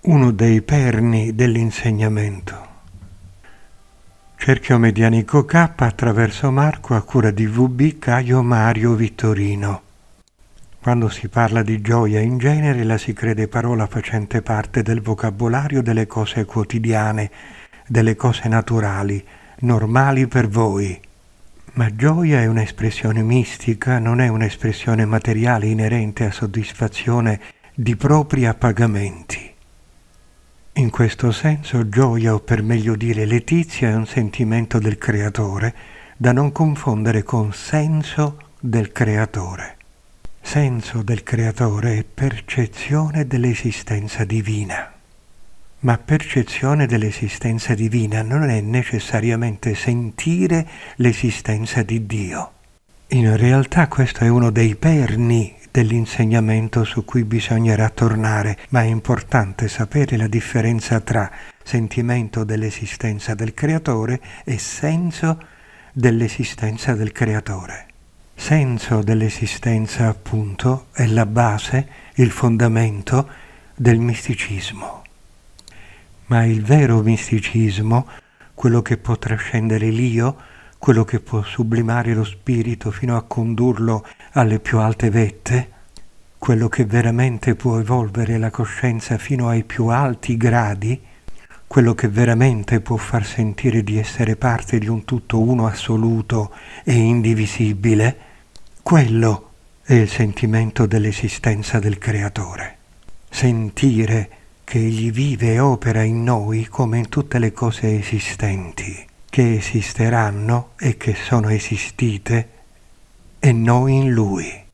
uno dei perni dell'insegnamento. Cerchio medianico K attraverso Marco a cura di VB Caio Mario Vittorino. Quando si parla di gioia in genere la si crede parola facente parte del vocabolario delle cose quotidiane, delle cose naturali, normali per voi. Ma gioia è un'espressione mistica, non è un'espressione materiale inerente a soddisfazione di propri appagamenti. In questo senso gioia o per meglio dire letizia è un sentimento del creatore da non confondere con senso del creatore. Senso del creatore è percezione dell'esistenza divina. Ma percezione dell'esistenza divina non è necessariamente sentire l'esistenza di Dio. In realtà questo è uno dei perni dell'insegnamento su cui bisognerà tornare, ma è importante sapere la differenza tra sentimento dell'esistenza del creatore e senso dell'esistenza del creatore. Senso dell'esistenza appunto è la base, il fondamento del misticismo. Ma il vero misticismo, quello che può trascendere l'io, quello che può sublimare lo spirito fino a condurlo alle più alte vette, quello che veramente può evolvere la coscienza fino ai più alti gradi, quello che veramente può far sentire di essere parte di un tutto uno assoluto e indivisibile, quello è il sentimento dell'esistenza del Creatore. Sentire che Egli vive e opera in noi come in tutte le cose esistenti che esisteranno e che sono esistite e noi in Lui.